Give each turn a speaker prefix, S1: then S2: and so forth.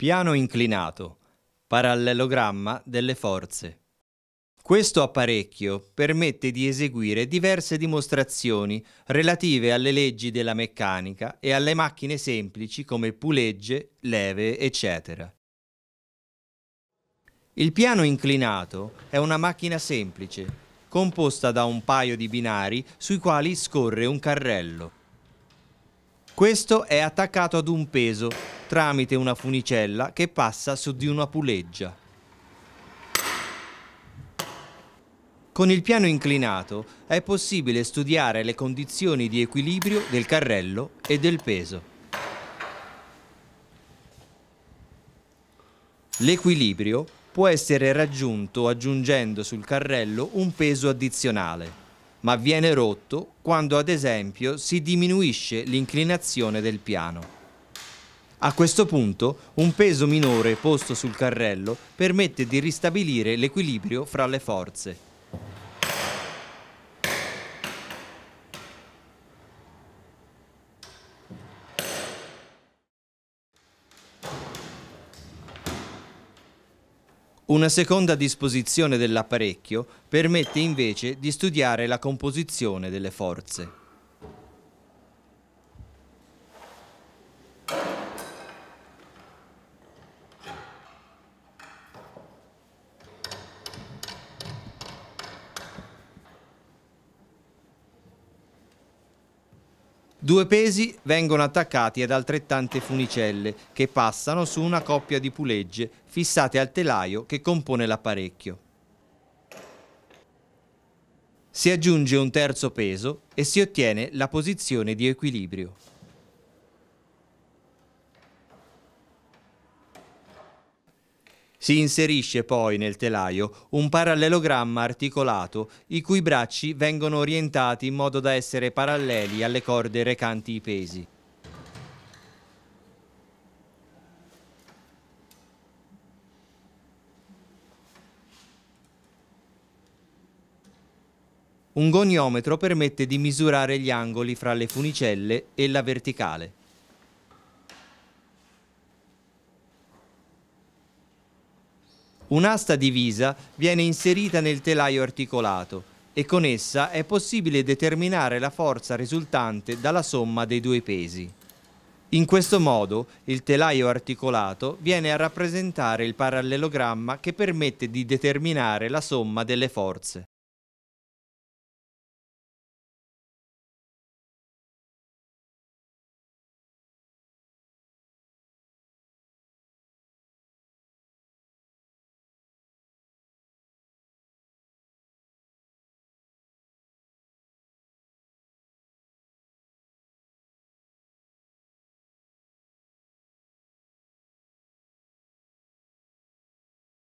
S1: piano inclinato, parallelogramma delle forze. Questo apparecchio permette di eseguire diverse dimostrazioni relative alle leggi della meccanica e alle macchine semplici come pulegge, leve, eccetera. Il piano inclinato è una macchina semplice, composta da un paio di binari sui quali scorre un carrello. Questo è attaccato ad un peso tramite una funicella che passa su di una puleggia. Con il piano inclinato è possibile studiare le condizioni di equilibrio del carrello e del peso. L'equilibrio può essere raggiunto aggiungendo sul carrello un peso addizionale, ma viene rotto quando ad esempio si diminuisce l'inclinazione del piano. A questo punto un peso minore posto sul carrello permette di ristabilire l'equilibrio fra le forze. Una seconda disposizione dell'apparecchio permette invece di studiare la composizione delle forze. Due pesi vengono attaccati ad altrettante funicelle che passano su una coppia di pulegge fissate al telaio che compone l'apparecchio. Si aggiunge un terzo peso e si ottiene la posizione di equilibrio. Si inserisce poi nel telaio un parallelogramma articolato i cui bracci vengono orientati in modo da essere paralleli alle corde recanti i pesi. Un goniometro permette di misurare gli angoli fra le funicelle e la verticale. Un'asta divisa viene inserita nel telaio articolato e con essa è possibile determinare la forza risultante dalla somma dei due pesi. In questo modo il telaio articolato viene a rappresentare il parallelogramma che permette di determinare la somma delle forze.